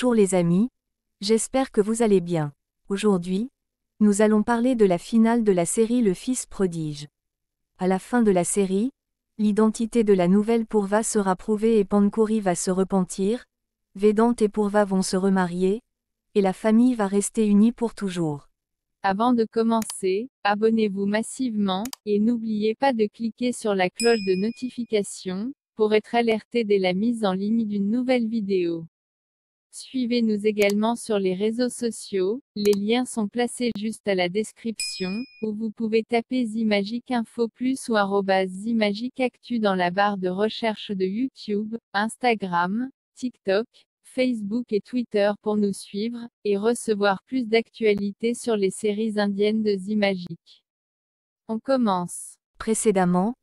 Bonjour les amis, j'espère que vous allez bien. Aujourd'hui, nous allons parler de la finale de la série Le Fils prodige. À la fin de la série, l'identité de la nouvelle Pourva sera prouvée et Pankuri va se repentir, Vedant et Pourva vont se remarier, et la famille va rester unie pour toujours. Avant de commencer, abonnez-vous massivement, et n'oubliez pas de cliquer sur la cloche de notification, pour être alerté dès la mise en ligne d'une nouvelle vidéo. Suivez-nous également sur les réseaux sociaux, les liens sont placés juste à la description, ou vous pouvez taper ZimagicInfo Info Plus ou Zimagic Actu dans la barre de recherche de YouTube, Instagram, TikTok, Facebook et Twitter pour nous suivre, et recevoir plus d'actualités sur les séries indiennes de Zimagic. On commence. Précédemment,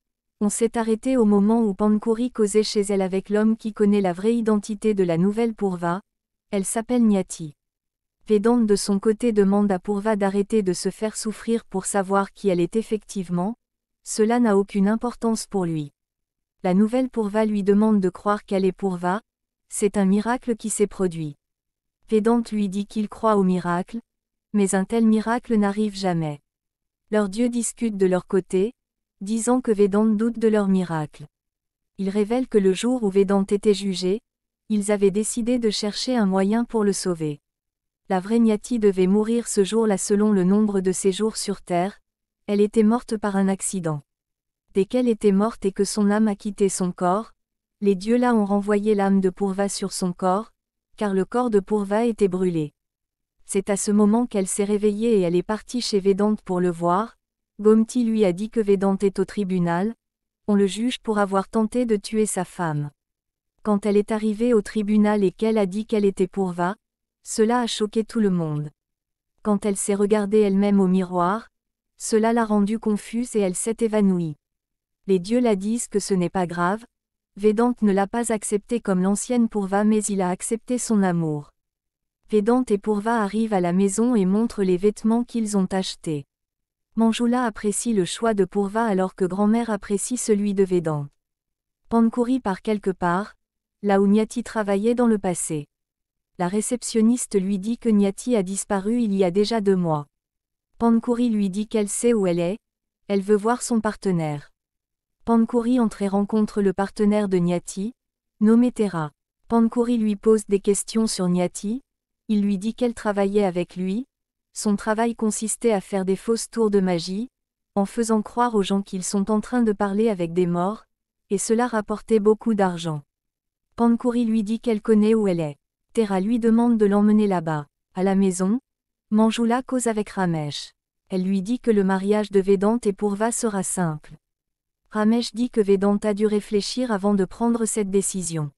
on s'est arrêté au moment où Pankuri causait chez elle avec l'homme qui connaît la vraie identité de la nouvelle Pourva, elle s'appelle Nyati. Vedant de son côté demande à Pourva d'arrêter de se faire souffrir pour savoir qui elle est effectivement, cela n'a aucune importance pour lui. La nouvelle Pourva lui demande de croire qu'elle est Pourva, c'est un miracle qui s'est produit. Vedante lui dit qu'il croit au miracle, mais un tel miracle n'arrive jamais. Leurs dieux discutent de leur côté, disant que Vedante doute de leur miracle. Il révèle que le jour où Vedante était jugé, ils avaient décidé de chercher un moyen pour le sauver. La vraie Vregnati devait mourir ce jour-là selon le nombre de ses jours sur Terre, elle était morte par un accident. Dès qu'elle était morte et que son âme a quitté son corps, les dieux-là ont renvoyé l'âme de Pourva sur son corps, car le corps de Pourva était brûlé. C'est à ce moment qu'elle s'est réveillée et elle est partie chez Vedante pour le voir. Gomti lui a dit que Vedante est au tribunal, on le juge pour avoir tenté de tuer sa femme quand elle est arrivée au tribunal et qu'elle a dit qu'elle était pourva, cela a choqué tout le monde. Quand elle s'est regardée elle-même au miroir, cela l'a rendue confuse et elle s'est évanouie. Les dieux la disent que ce n'est pas grave, Vedante ne l'a pas acceptée comme l'ancienne pourva mais il a accepté son amour. Vedante et Pourva arrivent à la maison et montrent les vêtements qu'ils ont achetés. Manjula apprécie le choix de Pourva alors que grand-mère apprécie celui de Vedante. Pankuri par quelque part, là où Niati travaillait dans le passé. La réceptionniste lui dit que Niati a disparu il y a déjà deux mois. Pankouri lui dit qu'elle sait où elle est, elle veut voir son partenaire. Pankouri entre et rencontre le partenaire de Niati, nommé Terra. Pankouri lui pose des questions sur Niati, il lui dit qu'elle travaillait avec lui, son travail consistait à faire des fausses tours de magie, en faisant croire aux gens qu'ils sont en train de parler avec des morts, et cela rapportait beaucoup d'argent. Pankuri lui dit qu'elle connaît où elle est. Tera lui demande de l'emmener là-bas. À la maison, Manjula cause avec Ramesh. Elle lui dit que le mariage de Vedanta et Pourva sera simple. Ramesh dit que Vedanta a dû réfléchir avant de prendre cette décision.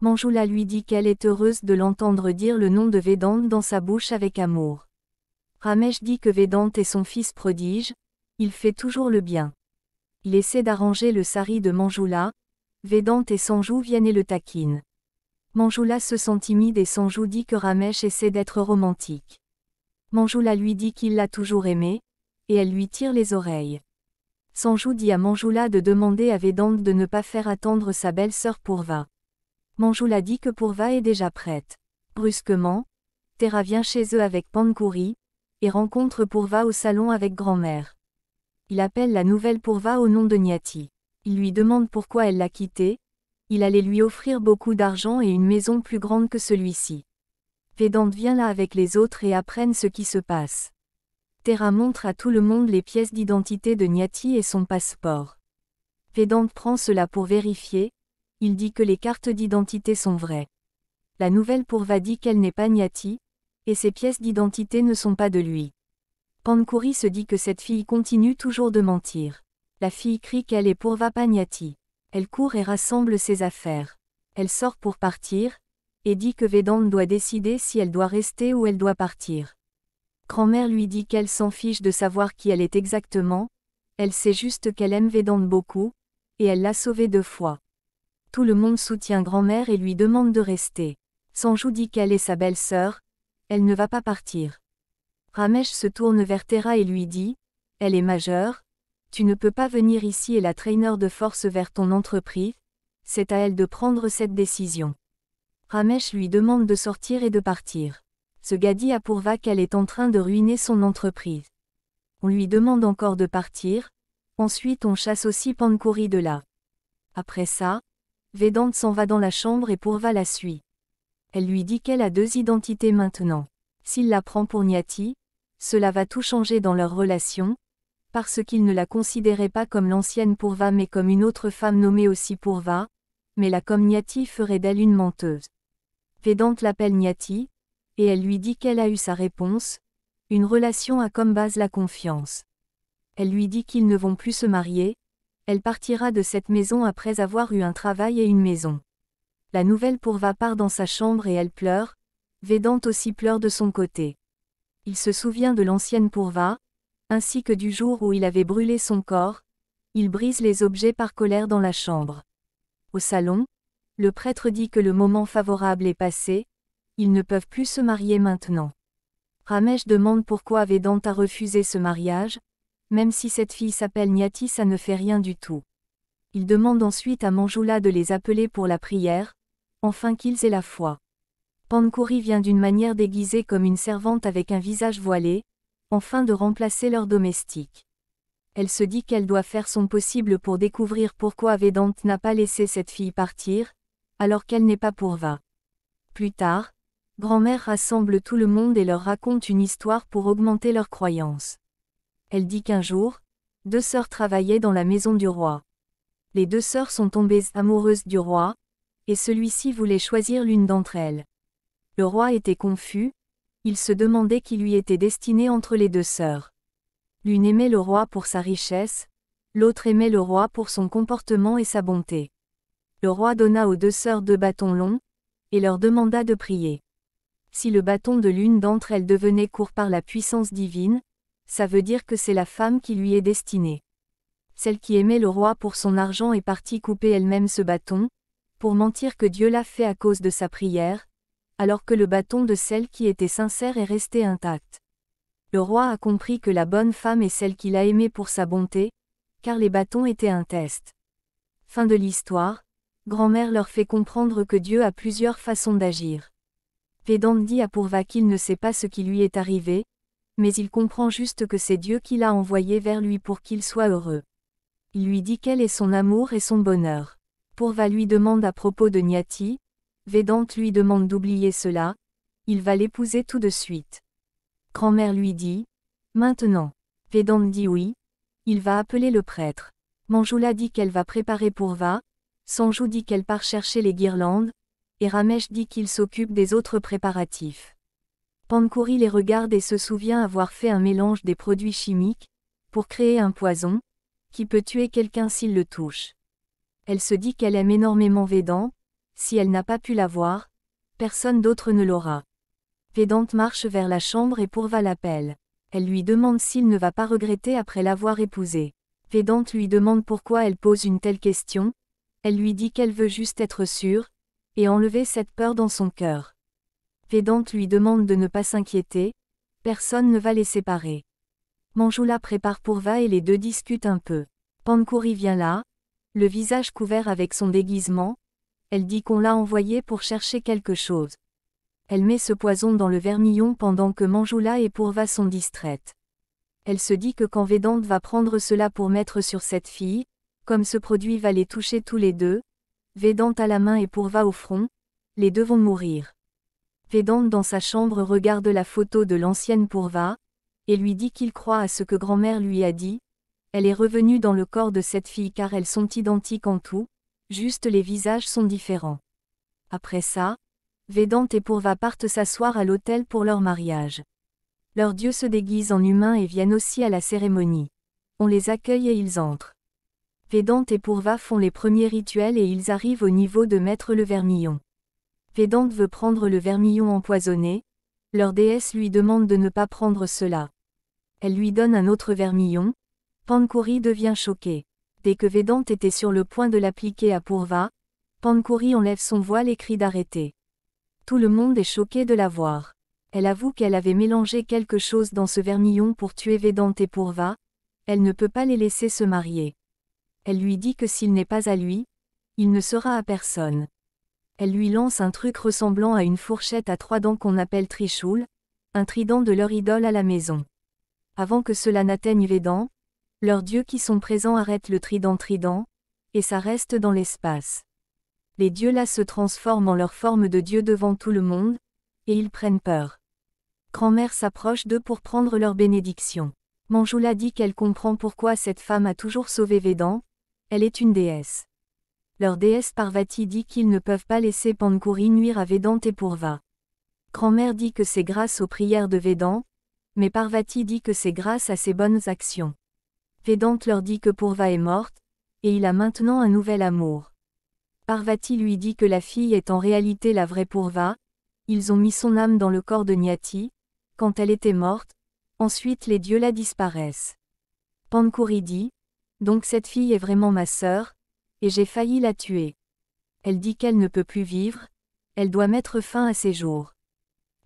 Manjula lui dit qu'elle est heureuse de l'entendre dire le nom de Vedanta dans sa bouche avec amour. Ramesh dit que Vedanta est son fils prodige, il fait toujours le bien. Il essaie d'arranger le sari de Manjula, Vedante et Sanjou viennent et le taquinent. Manjula se sent timide et Sanjou dit que Ramesh essaie d'être romantique. Manjula lui dit qu'il l'a toujours aimée, et elle lui tire les oreilles. Sanjou dit à Manjula de demander à Vedante de ne pas faire attendre sa belle-sœur Pourva. Manjula dit que Pourva est déjà prête. Brusquement, Terra vient chez eux avec Pankuri, et rencontre Pourva au salon avec grand-mère. Il appelle la nouvelle Pourva au nom de Nyati il lui demande pourquoi elle l'a quitté, il allait lui offrir beaucoup d'argent et une maison plus grande que celui-ci. Pédante vient là avec les autres et apprennent ce qui se passe. Terra montre à tout le monde les pièces d'identité de Niati et son passeport. Pédante prend cela pour vérifier, il dit que les cartes d'identité sont vraies. La nouvelle pourva dit qu'elle n'est pas Niati, et ses pièces d'identité ne sont pas de lui. Pankouri se dit que cette fille continue toujours de mentir. La fille crie qu'elle est pour Vapagnati. Elle court et rassemble ses affaires. Elle sort pour partir, et dit que Vedante doit décider si elle doit rester ou elle doit partir. Grand-mère lui dit qu'elle s'en fiche de savoir qui elle est exactement, elle sait juste qu'elle aime Vedante beaucoup, et elle l'a sauvée deux fois. Tout le monde soutient grand-mère et lui demande de rester. Sanjou dit qu'elle est sa belle-sœur, elle ne va pas partir. Ramesh se tourne vers Terra et lui dit, elle est majeure, tu ne peux pas venir ici et la traîner de force vers ton entreprise, c'est à elle de prendre cette décision. Ramesh lui demande de sortir et de partir. Ce gadi a à Pourva qu'elle est en train de ruiner son entreprise. On lui demande encore de partir, ensuite on chasse aussi Pankuri de là. Après ça, Vedante s'en va dans la chambre et Pourva la suit. Elle lui dit qu'elle a deux identités maintenant. S'il la prend pour Nyati, cela va tout changer dans leur relation, parce qu'il ne la considérait pas comme l'ancienne Pourva mais comme une autre femme nommée aussi Pourva, mais la comme ferait d'elle une menteuse. Védante l'appelle Niati, et elle lui dit qu'elle a eu sa réponse, une relation a comme base la confiance. Elle lui dit qu'ils ne vont plus se marier, elle partira de cette maison après avoir eu un travail et une maison. La nouvelle Pourva part dans sa chambre et elle pleure, Védante aussi pleure de son côté. Il se souvient de l'ancienne Pourva, ainsi que du jour où il avait brûlé son corps, il brise les objets par colère dans la chambre. Au salon, le prêtre dit que le moment favorable est passé, ils ne peuvent plus se marier maintenant. Ramesh demande pourquoi Vedanta a refusé ce mariage, même si cette fille s'appelle Nyati ça ne fait rien du tout. Il demande ensuite à Manjula de les appeler pour la prière, enfin qu'ils aient la foi. Pankuri vient d'une manière déguisée comme une servante avec un visage voilé, enfin de remplacer leur domestique. Elle se dit qu'elle doit faire son possible pour découvrir pourquoi Vedante n'a pas laissé cette fille partir, alors qu'elle n'est pas pourva. Plus tard, grand-mère rassemble tout le monde et leur raconte une histoire pour augmenter leur croyance. Elle dit qu'un jour, deux sœurs travaillaient dans la maison du roi. Les deux sœurs sont tombées amoureuses du roi, et celui-ci voulait choisir l'une d'entre elles. Le roi était confus, il se demandait qui lui était destiné entre les deux sœurs. L'une aimait le roi pour sa richesse, l'autre aimait le roi pour son comportement et sa bonté. Le roi donna aux deux sœurs deux bâtons longs, et leur demanda de prier. Si le bâton de l'une d'entre elles devenait court par la puissance divine, ça veut dire que c'est la femme qui lui est destinée. Celle qui aimait le roi pour son argent est partie couper elle-même ce bâton, pour mentir que Dieu l'a fait à cause de sa prière, alors que le bâton de celle qui était sincère est resté intact. Le roi a compris que la bonne femme est celle qu'il a aimée pour sa bonté, car les bâtons étaient un test. Fin de l'histoire, grand-mère leur fait comprendre que Dieu a plusieurs façons d'agir. dit à Pourva qu'il ne sait pas ce qui lui est arrivé, mais il comprend juste que c'est Dieu qui l'a envoyé vers lui pour qu'il soit heureux. Il lui dit quel est son amour et son bonheur. Pourva lui demande à propos de Niati, Vedante lui demande d'oublier cela, il va l'épouser tout de suite. Grand-mère lui dit, Maintenant. Vedante dit oui, il va appeler le prêtre. Manjula dit qu'elle va préparer pour Va, Sanjou dit qu'elle part chercher les guirlandes, et Ramesh dit qu'il s'occupe des autres préparatifs. Pankouri les regarde et se souvient avoir fait un mélange des produits chimiques, pour créer un poison, qui peut tuer quelqu'un s'il le touche. Elle se dit qu'elle aime énormément Vedant, si elle n'a pas pu l'avoir, personne d'autre ne l'aura. Pédante marche vers la chambre et pourva l'appelle. Elle lui demande s'il ne va pas regretter après l'avoir épousée. Pédante lui demande pourquoi elle pose une telle question, elle lui dit qu'elle veut juste être sûre, et enlever cette peur dans son cœur. Pédante lui demande de ne pas s'inquiéter, personne ne va les séparer. la prépare Pourva et les deux discutent un peu. Pankouri vient là, le visage couvert avec son déguisement, elle dit qu'on l'a envoyée pour chercher quelque chose. Elle met ce poison dans le vermillon pendant que Manjula et Pourva sont distraites. Elle se dit que quand Védante va prendre cela pour mettre sur cette fille, comme ce produit va les toucher tous les deux, Védante à la main et Pourva au front, les deux vont mourir. Védante dans sa chambre regarde la photo de l'ancienne Pourva, et lui dit qu'il croit à ce que grand-mère lui a dit, elle est revenue dans le corps de cette fille car elles sont identiques en tout, juste les visages sont différents. Après ça, Vedante et Pourva partent s'asseoir à l'hôtel pour leur mariage. Leurs dieux se déguisent en humains et viennent aussi à la cérémonie. On les accueille et ils entrent. Vedante et Pourva font les premiers rituels et ils arrivent au niveau de mettre le Vermillon. Védante veut prendre le vermillon empoisonné. Leur déesse lui demande de ne pas prendre cela. Elle lui donne un autre vermillon. Pankuri devient choqué dès que Vedante était sur le point de l'appliquer à Pourva, Pankuri enlève son voile et crie d'arrêter. Tout le monde est choqué de la voir. Elle avoue qu'elle avait mélangé quelque chose dans ce vermillon pour tuer Vedante et Pourva, elle ne peut pas les laisser se marier. Elle lui dit que s'il n'est pas à lui, il ne sera à personne. Elle lui lance un truc ressemblant à une fourchette à trois dents qu'on appelle trishul, un trident de leur idole à la maison. Avant que cela n'atteigne Védante, leurs dieux qui sont présents arrêtent le trident trident, et ça reste dans l'espace. Les dieux là se transforment en leur forme de dieu devant tout le monde, et ils prennent peur. Grand-mère s'approche d'eux pour prendre leur bénédiction. Manjula dit qu'elle comprend pourquoi cette femme a toujours sauvé Védan, elle est une déesse. Leur déesse Parvati dit qu'ils ne peuvent pas laisser Pankuri nuire à Védan et Pourva. Grand-mère dit que c'est grâce aux prières de Védan, mais Parvati dit que c'est grâce à ses bonnes actions. Pédante leur dit que Pourva est morte, et il a maintenant un nouvel amour. Parvati lui dit que la fille est en réalité la vraie Pourva, ils ont mis son âme dans le corps de Nyati, quand elle était morte, ensuite les dieux la disparaissent. Pankuri dit, donc cette fille est vraiment ma sœur, et j'ai failli la tuer. Elle dit qu'elle ne peut plus vivre, elle doit mettre fin à ses jours.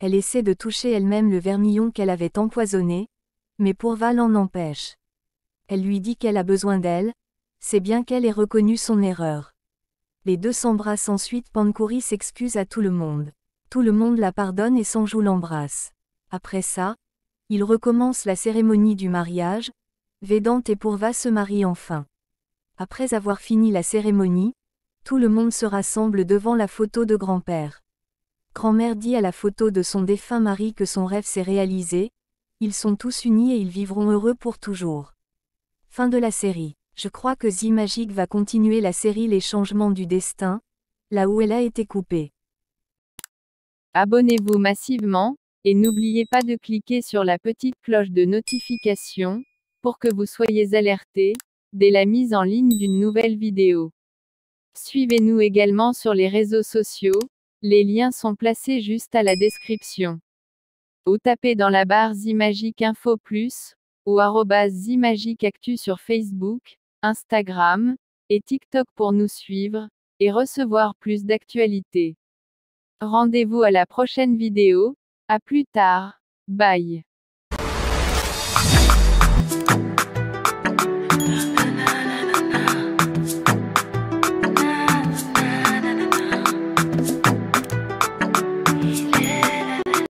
Elle essaie de toucher elle-même le vermillon qu'elle avait empoisonné, mais Pourva l'en empêche elle lui dit qu'elle a besoin d'elle, c'est bien qu'elle ait reconnu son erreur. Les deux s'embrassent ensuite Pankouri s'excuse à tout le monde. Tout le monde la pardonne et Sanjou l'embrasse. Après ça, il recommence la cérémonie du mariage, Vedante et Pourva se marient enfin. Après avoir fini la cérémonie, tout le monde se rassemble devant la photo de grand-père. Grand-mère dit à la photo de son défunt mari que son rêve s'est réalisé, ils sont tous unis et ils vivront heureux pour toujours. Fin de la série. Je crois que Zimagique va continuer la série Les changements du destin, là où elle a été coupée. Abonnez-vous massivement, et n'oubliez pas de cliquer sur la petite cloche de notification, pour que vous soyez alerté, dès la mise en ligne d'une nouvelle vidéo. Suivez-nous également sur les réseaux sociaux, les liens sont placés juste à la description. Ou tapez dans la barre Z-Magic Info Plus, ou Actu sur Facebook, Instagram et TikTok pour nous suivre et recevoir plus d'actualités. Rendez-vous à la prochaine vidéo, à plus tard, bye